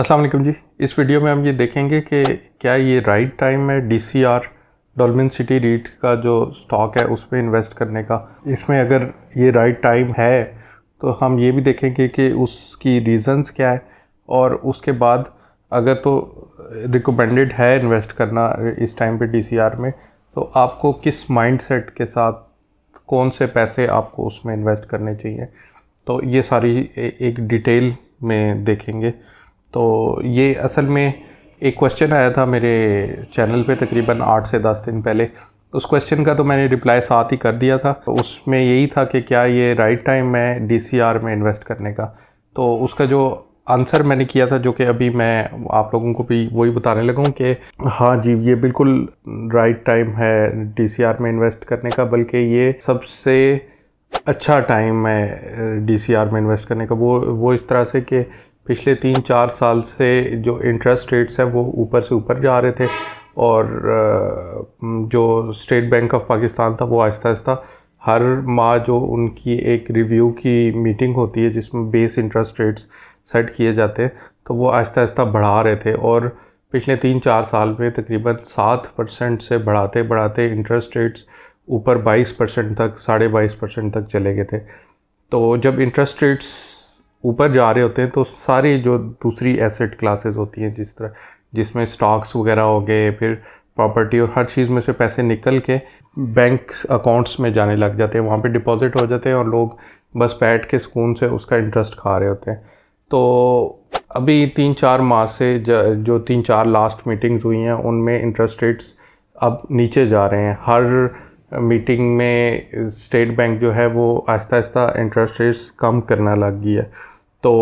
अस्सलाम वालेकुम जी इस वीडियो में हम ये देखेंगे कि क्या ये राइट टाइम है D C R Dolmen city REIT का जो स्टॉक है उसमें इन्वेस्ट करने का इसमें अगर ये राइट टाइम है तो हम ये भी देखेंगे कि उसकी रीज़न्स क्या है और उसके बाद अगर तो रिकमेंडेड है इन्वेस्ट करना इस टाइम पे डीसीआर में तो आपको किस सेट के साथ कौन से पैसे आपको उसमें इन्वेस्ट करने चाहिए तो ये सारी एक डिटेल में देखेंगे तो ये असल में एक क्वेश्चन आया था मेरे चैनल पे तकरीबन आठ से दस दिन पहले उस क्वेश्चन का तो मैंने रिप्लाई साथ ही कर दिया था उसमें यही था कि क्या ये राइट टाइम है डी में इन्वेस्ट करने का तो उसका जो आंसर मैंने किया था जो कि अभी मैं आप लोगों को भी वही बताने लगा हूँ कि हाँ जी ये बिल्कुल राइट टाइम है डी में इन्वेस्ट करने का बल्कि ये सबसे अच्छा टाइम है डी में इन्वेस्ट करने का वो वो इस तरह से कि पिछले तीन चार साल से जो इंटरेस्ट रेट्स हैं वो ऊपर से ऊपर जा रहे थे और जो स्टेट बैंक ऑफ पाकिस्तान था वो आहिस्ता आहिस्ता हर माह जो उनकी एक रिव्यू की मीटिंग होती है जिसमें बेस इंटरेस्ट रेट्स सेट किए जाते हैं तो वो आहिस्ता आहिस्ता बढ़ा रहे थे और पिछले तीन चार साल में तकरीबन सात परसेंट से बढ़ाते बढ़ाते इंटरेस्ट रेट्स ऊपर बाईस परसेंट तक साढ़े बाईस परसेंट तक चले गए थे तो जब इंटरेस्ट रेट्स ऊपर जा रहे होते हैं तो सारी जो दूसरी एसेट क्लासेस होती हैं जिस तरह जिसमें स्टॉक्स वगैरह हो गए फिर प्रॉपर्टी और हर चीज़ में से पैसे निकल के बैंक अकाउंट्स में जाने लग जाते हैं वहाँ पे डिपॉजिट हो जाते हैं और लोग बस बैठ के सुकून से उसका इंटरेस्ट खा रहे होते हैं तो अभी तीन चार माह से जो तीन चार लास्ट मीटिंग्स हुई हैं उनमें इंटरेस्ट रेट्स अब नीचे जा रहे हैं हर मीटिंग में स्टेट बैंक जो है वो आहिस्ता आहिस्ता इंटरेस्ट रेट्स कम करना लग गई है तो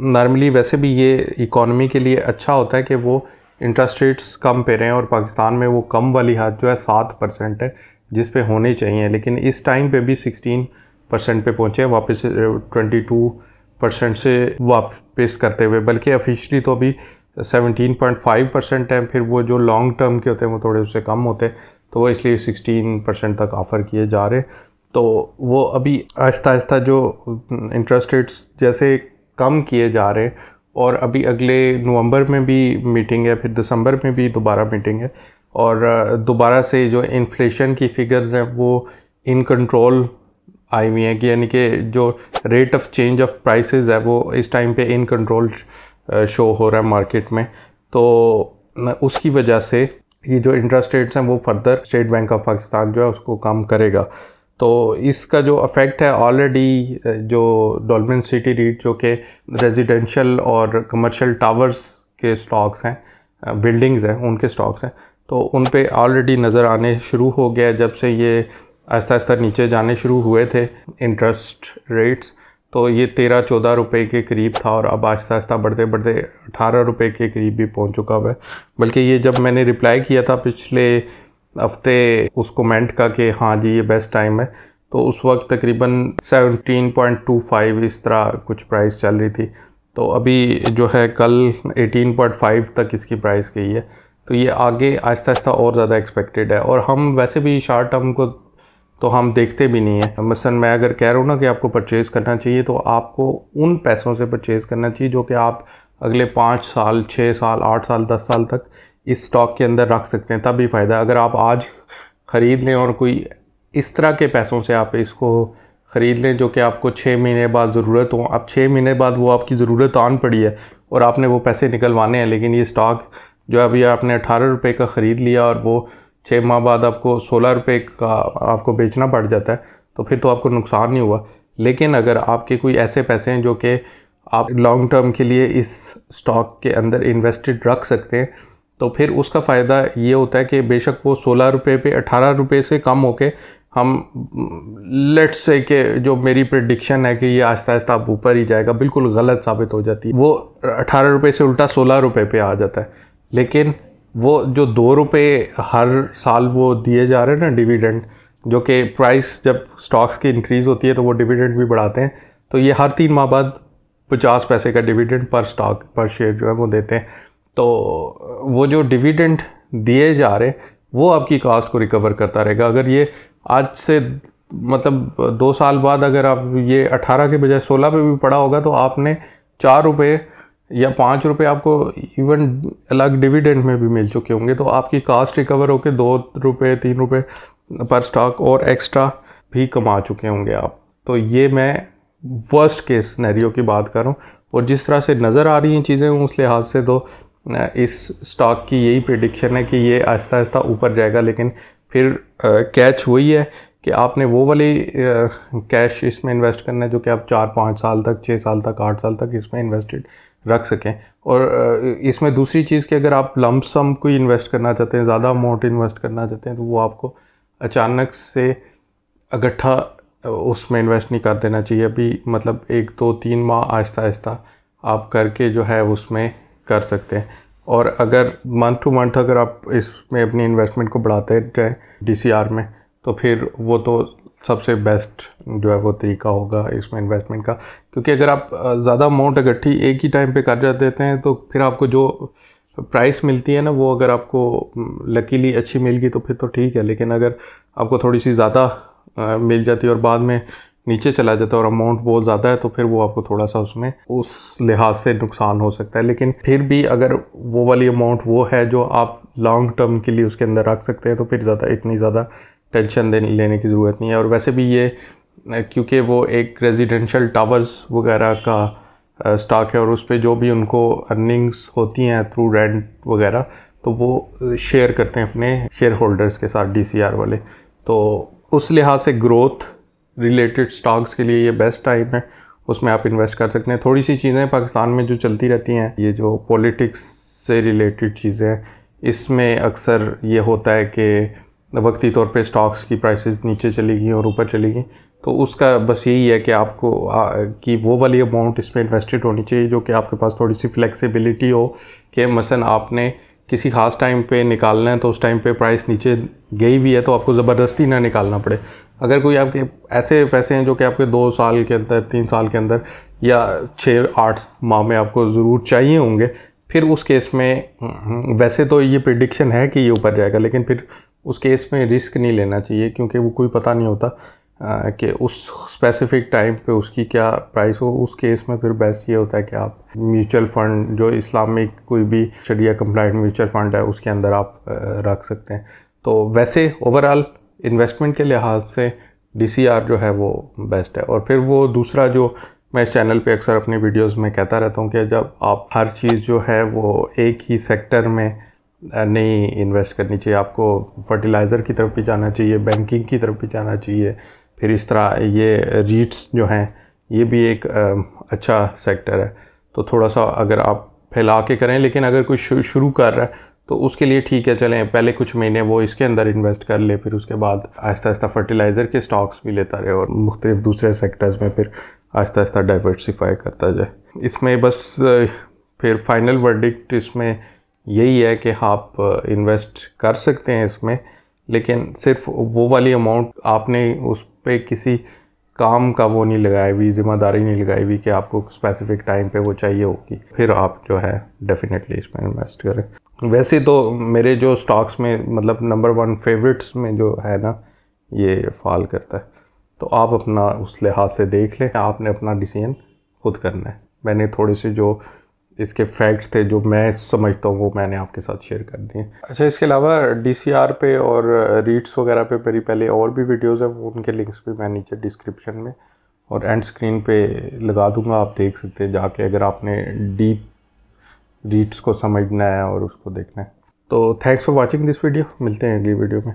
नॉर्मली वैसे भी ये इकॉनमी के लिए अच्छा होता है कि वो इंटरेस्ट रेट्स कम पे रहे हैं और पाकिस्तान में वो कम वाली हाथ जो है सात परसेंट है जिस पे होने चाहिए लेकिन इस टाइम पे भी सिक्सटीन परसेंट पे पहुँचे वापस ट्वेंटी टू परसेंट से वापस करते हुए बल्कि ऑफिशली तो अभी सेवनटीन पॉइंट फाइव परसेंट है फिर वो जो लॉन्ग टर्म के होते हैं वो थोड़े उससे कम होते हैं तो वो इसलिए 16 परसेंट तक ऑफ़र किए जा रहे तो वो अभी आहिस्ता आहिस्ता जो इंटरेस्ट रेट्स जैसे कम किए जा रहे और अभी अगले नवंबर में भी मीटिंग है फिर दिसंबर में भी दोबारा मीटिंग है और दोबारा से जो इन्फ्लेशन की फिगर्स हैं वो इन कंट्रोल आई हुई हैं कि यानी कि जो rate of change of prices है वो इस टाइम पे इन कंट्रोल शो हो रहा है मार्केट में तो उसकी वजह से ये जो इंटरेस्ट रेट्स हैं वो further State Bank of Pakistan जो है उसको कम करेगा तो इसका जो अफेक्ट है ऑलरेडी जो डोलमिन सिटी रीट जो कि रेजिडेंशियल और कमर्शियल टावर्स के स्टॉक्स हैं बिल्डिंग्स हैं उनके स्टॉक्स हैं तो उन पे ऑलरेडी नज़र आने शुरू हो गया जब से ये आहिस्ता आहिस्ता नीचे जाने शुरू हुए थे इंटरेस्ट रेट्स तो ये तेरह चौदह रुपये के करीब था और अब आहिस्ता आहिस्ता बढ़ते बढ़ते अठारह रुपये के करीब भी पहुंच चुका हुआ है बल्कि ये जब मैंने रिप्लाई किया था पिछले हफ्ते उस कमेंट का कि हाँ जी ये बेस्ट टाइम है तो उस वक्त तकरीबन 17.25 इस तरह कुछ प्राइस चल रही थी तो अभी जो है कल 18.5 तक इसकी प्राइस गई है तो ये आगे आहिस्ता आहिस्ता और ज़्यादा एक्सपेक्टेड है और हम वैसे भी शार्ट टर्म को तो हम देखते भी नहीं हैं मसलन मैं अगर कह रहा हूँ ना कि आपको परचेज़ करना चाहिए तो आपको उन पैसों से परचेज़ करना चाहिए जो कि आप अगले पाँच साल छः साल आठ साल दस साल तक इस स्टॉक के अंदर रख सकते हैं तब भी फ़ायदा अगर आप आज ख़रीद लें और कोई इस तरह के पैसों से आप इसको ख़रीद लें जो कि आपको छः महीने बाद ज़रूरत हो अब छः महीने बाद वो आपकी ज़रूरत आन पड़ी है और आपने वो पैसे निकलवाने हैं लेकिन ये स्टॉक जो अभी आपने अठारह रुपये का ख़रीद लिया और वो छः माह बाद आपको सोलह रुपये का आपको बेचना पड़ जाता है तो फिर तो आपको नुकसान नहीं हुआ लेकिन अगर आपके कोई ऐसे पैसे हैं जो कि आप लॉन्ग टर्म के लिए इस स्टॉक के अंदर इन्वेस्टेड रख सकते हैं तो फिर उसका फ़ायदा ये होता है कि बेशक वो सोलह रुपये पे अठारह रुपये से कम होके हम लेट्स से के जो मेरी प्रडिक्शन है कि ये आस्ता आस्ता आप ऊपर ही जाएगा बिल्कुल गलत साबित हो जाती है वो अठारह रुपये से उल्टा सोलह रुपये पे आ जाता है लेकिन वो जो दो रुपये हर साल वो दिए जा रहे हैं ना डिविडेंड जो कि प्राइस जब स्टॉक्स की इंक्रीज़ होती है तो वो डिविडेंड भी बढ़ाते हैं तो ये हर तीन माह बाद पचास पैसे का डिविडेंड पर स्टॉक पर शेयर जो है वो देते हैं तो वो जो डिविडेंड दिए जा रहे वो आपकी कास्ट को रिकवर करता रहेगा अगर ये आज से मतलब दो साल बाद अगर आप ये अठारह के बजाय सोलह पे भी पड़ा होगा तो आपने चार रुपये या पाँच रुपये आपको इवन अलग डिविडेंड में भी मिल चुके होंगे तो आपकी कास्ट रिकवर होकर दो रुपये तीन रुपये पर स्टॉक और एक्स्ट्रा भी कमा चुके होंगे आप तो ये मैं वर्स्ट केस नैरियो की बात कर रहा हूँ और जिस तरह से नज़र आ रही हैं चीज़ें उस लिहाज से तो इस स्टॉक की यही प्रडिक्शन है कि ये आहिस्ता आहिस्ता ऊपर जाएगा लेकिन फिर कैच वही है कि आपने वो वाली कैश इसमें इन्वेस्ट करना है जो कि आप चार पाँच साल तक छः साल तक आठ साल तक इसमें इन्वेस्टेड रख सकें और इसमें दूसरी चीज़ कि अगर आप लमसम सम को इन्वेस्ट करना चाहते हैं ज़्यादा अमाउंट इन्वेस्ट करना चाहते हैं तो वो आपको अचानक से इकट्ठा उसमें इन्वेस्ट नहीं कर देना चाहिए अभी मतलब एक दो तीन माह आहिस्ता आहिस्ता आप करके जो है उसमें कर सकते हैं और अगर मंथ टू मंथ अगर आप इसमें अपनी इन्वेस्टमेंट को बढ़ाते जाएँ डी में तो फिर वो तो सबसे बेस्ट जो है वो तरीका होगा इसमें इन्वेस्टमेंट का क्योंकि अगर आप ज़्यादा अमाउंट इकट्ठी एक ही टाइम पे कर देते हैं तो फिर आपको जो प्राइस मिलती है ना वो अगर आपको लकीली अच्छी मिल गई तो फिर तो ठीक है लेकिन अगर आपको थोड़ी सी ज़्यादा मिल जाती है और बाद में नीचे चला जाता है और अमाउंट बहुत ज़्यादा है तो फिर वो आपको थोड़ा सा उसमें उस लिहाज से नुकसान हो सकता है लेकिन फिर भी अगर वो वाली अमाउंट वो है जो आप लॉन्ग टर्म के लिए उसके अंदर रख सकते हैं तो फिर ज़्यादा इतनी ज़्यादा टेंशन देने लेने की ज़रूरत नहीं है और वैसे भी ये क्योंकि वो एक रेजिडेंशल टावर्स वगैरह का स्टॉक है और उस पर जो भी उनको अर्निंग्स होती हैं थ्रू रेंट वगैरह तो वो शेयर करते हैं अपने शेयर होल्डर्स के साथ डी वाले तो उस लिहाज से ग्रोथ रिलेटेड स्टॉक्स के लिए ये बेस्ट टाइम है उसमें आप इन्वेस्ट कर सकते हैं थोड़ी सी चीज़ें पाकिस्तान में जो चलती रहती हैं ये जो पॉलिटिक्स से रिलेटेड चीज़ें इसमें अक्सर ये होता है कि वक्ती तौर पे स्टॉक्स की प्राइसेस नीचे चली गई और ऊपर चली गई तो उसका बस यही है कि आपको कि वो वाली अमाउंट इसमें इन्वेस्टेड होनी चाहिए जो कि आपके पास थोड़ी सी फ्लेक्सिबिलिटी हो कि मसलन आपने किसी खास टाइम पे निकालना है तो उस टाइम पे प्राइस नीचे गई भी है तो आपको ज़बरदस्ती ना निकालना पड़े अगर कोई आपके ऐसे पैसे हैं जो कि आपके दो साल के अंदर तीन साल के अंदर या छः आठ माह में आपको ज़रूर चाहिए होंगे फिर उस केस में हम्म, वैसे तो ये प्रिडिक्शन है कि ये ऊपर जाएगा लेकिन फिर उस केस में रिस्क नहीं लेना चाहिए क्योंकि वो कोई पता नहीं होता कि उस स्पेसिफिक टाइम पे उसकी क्या प्राइस हो उस केस में फिर बेस्ट ये होता है कि आप म्यूचुअल फ़ंड जो इस्लामिक कोई भी शरिया कंप्लाइंट म्यूचुअल फ़ंड है उसके अंदर आप रख सकते हैं तो वैसे ओवरऑल इन्वेस्टमेंट के लिहाज से डी जो है वो बेस्ट है और फिर वो दूसरा जो मैं इस चैनल पे अक्सर अपनी वीडियोस में कहता रहता हूँ कि जब आप हर चीज़ जो है वो एक ही सेक्टर में नहीं इन्वेस्ट करनी चाहिए आपको फर्टिलाइज़र की तरफ भी जाना चाहिए बैंकिंग की तरफ भी जाना चाहिए फिर इस तरह ये रीट्स जो हैं ये भी एक अच्छा सेक्टर है तो थोड़ा सा अगर आप फैला के करें लेकिन अगर कोई शुरू कर रहा है तो उसके लिए ठीक है चलें पहले कुछ महीने वो इसके अंदर इन्वेस्ट कर ले फिर उसके बाद आहिस्ता आहिस्ता फर्टिलाइज़र के स्टॉक्स भी लेता रहे और मुख्तलिफ दूसरे सेक्टर्स में फिर आहिस्ता आहिस्ता डाइवर्सिफाई करता जाए इसमें बस फिर फाइनल वर्डिक्ट इसमें यही है कि आप इन्वेस्ट कर सकते हैं इसमें लेकिन सिर्फ वो वाली अमाउंट आपने उस पे किसी काम का वो नहीं लगाई हुई जिम्मेदारी नहीं लगाई हुई कि आपको स्पेसिफिक टाइम पे वो चाहिए होगी फिर आप जो है डेफिनेटली इसमें इन्वेस्ट करें वैसे तो मेरे जो स्टॉक्स में मतलब नंबर वन फेवरेट्स में जो है ना ये फाल करता है तो आप अपना उस लिहाज से देख लें आपने अपना डिसीजन खुद करना है मैंने थोड़े से जो इसके फैक्ट्स थे जो मैं समझता हूँ वो मैंने आपके साथ शेयर कर दिए अच्छा इसके अलावा डी पे और रीड्स वगैरह पे मेरी पहले और भी वीडियोज़ हैं उनके लिंक्स भी मैं नीचे डिस्क्रिप्शन में और एंड स्क्रीन पे लगा दूंगा आप देख सकते हैं जाके अगर आपने डीप रीड्स को समझना है और उसको देखना है तो thanks for watching this video मिलते हैं अगली वीडियो में